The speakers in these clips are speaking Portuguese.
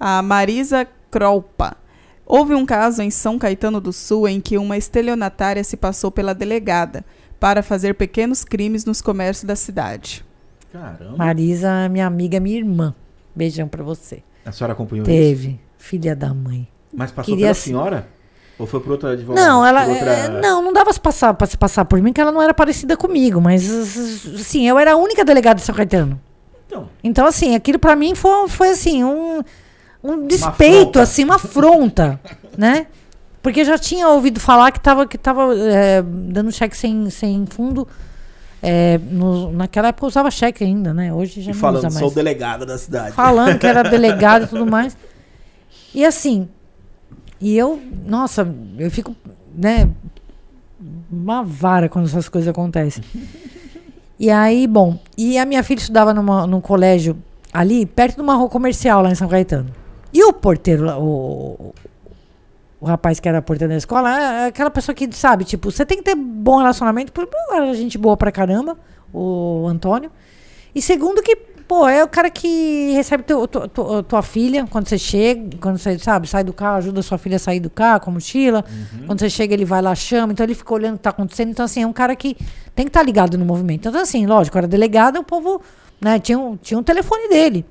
A Marisa Krolpa. Houve um caso em São Caetano do Sul em que uma estelionatária se passou pela delegada para fazer pequenos crimes nos comércios da cidade. Caramba. Marisa, minha amiga, minha irmã. Beijão para você. A senhora acompanhou Teve. isso? Teve. Filha da mãe. Mas passou Queria pela senhora? Ou foi por outra advogada? Não, ela. Outra... Não, não dava -se passar, pra se passar por mim, que ela não era parecida comigo. Mas, assim, eu era a única delegada de São Caetano. Então. Então, assim, aquilo para mim foi, foi assim, um um despeito, uma assim, uma afronta, né? Porque já tinha ouvido falar que estava que tava, é, dando cheque sem, sem fundo. É, no, naquela época usava cheque ainda, né? Hoje já e não falando, usa mais. sou delegado da cidade. Falando que era delegado e tudo mais. E assim, e eu, nossa, eu fico, né, uma vara quando essas coisas acontecem. E aí, bom, e a minha filha estudava numa, num colégio ali, perto de uma rua comercial lá em São Caetano. E o porteiro, o, o rapaz que era porteiro da escola, é, é aquela pessoa que sabe, tipo, você tem que ter bom relacionamento, porque era gente boa pra caramba, o Antônio. E segundo que, pô, é o cara que recebe teu, tu, tu, tua filha quando você chega, quando você, sabe, sai do carro, ajuda sua filha a sair do carro com mochila. Uhum. Quando você chega, ele vai lá, chama, então ele fica olhando o que tá acontecendo. Então, assim, é um cara que tem que estar tá ligado no movimento. Então, assim, lógico, era delegado, o povo, né, tinha um, tinha um telefone dele.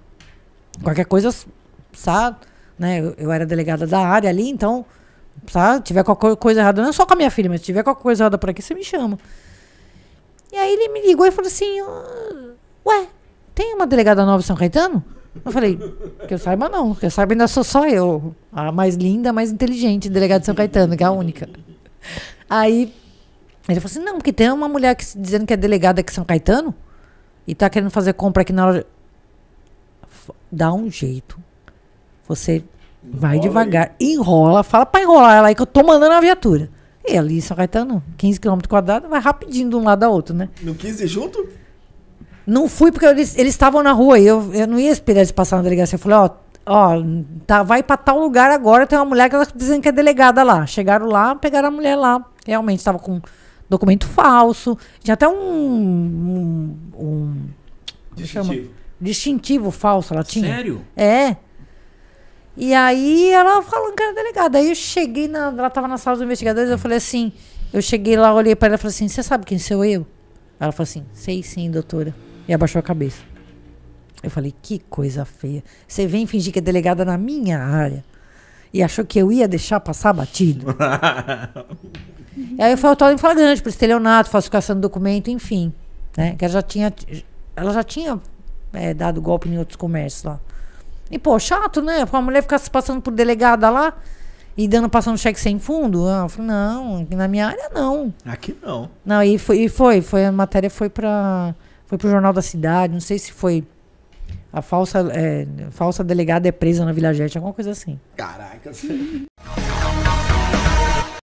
Qualquer coisa precisar, né? Eu, eu, era delegada da área ali, então, se tiver qualquer coisa errada, não só com a minha filha, mas se tiver qualquer coisa errada por aqui, você me chama. E aí ele me ligou e falou assim: Ué, tem uma delegada nova em São Caetano? Eu falei, que eu saiba não, que eu saiba ainda sou só eu, a mais linda, a mais inteligente delegada de São Caetano, que é a única. Aí ele falou assim: não, porque tem uma mulher que, dizendo que é delegada aqui em São Caetano e tá querendo fazer compra aqui na hora. Dá um jeito você enrola vai devagar, aí. enrola, fala para enrolar ela aí que eu tô mandando a viatura. E ali em São Caetano, 15 km quadrado, vai rapidinho de um lado a outro, né? No 15 junto? Não fui porque eles estavam na rua e eu, eu não ia esperar eles passar na delegacia. Eu falei, ó, ó, tá, vai para tal lugar agora, tem uma mulher que ela tá dizendo que é delegada lá. Chegaram lá, pegaram a mulher lá. Realmente estava com documento falso. Tinha até um. um, um distintivo. distintivo falso, ela tinha. Sério? É. E aí ela falando que era delegada. Aí eu cheguei, na, ela estava na sala dos investigadores, eu falei assim, eu cheguei lá, olhei para ela e falei assim, você sabe quem sou eu? Ela falou assim, sei sim, doutora. E abaixou a cabeça. Eu falei, que coisa feia. Você vem fingir que é delegada na minha área e achou que eu ia deixar passar batido. e aí eu fui autuada em flagrante por estelionato, falsificação do documento, enfim. Né? Que ela já tinha, ela já tinha é, dado golpe em outros comércios lá. E, pô, chato, né? Pra mulher ficar se passando por delegada lá e dando, passando cheque sem fundo. Ah, eu falei, não, na minha área não. Aqui não. Não, e foi, e foi, foi, a matéria foi para foi pro Jornal da Cidade, não sei se foi. A falsa, é, falsa delegada é presa na Vila Jete, alguma coisa assim. Caraca, sim.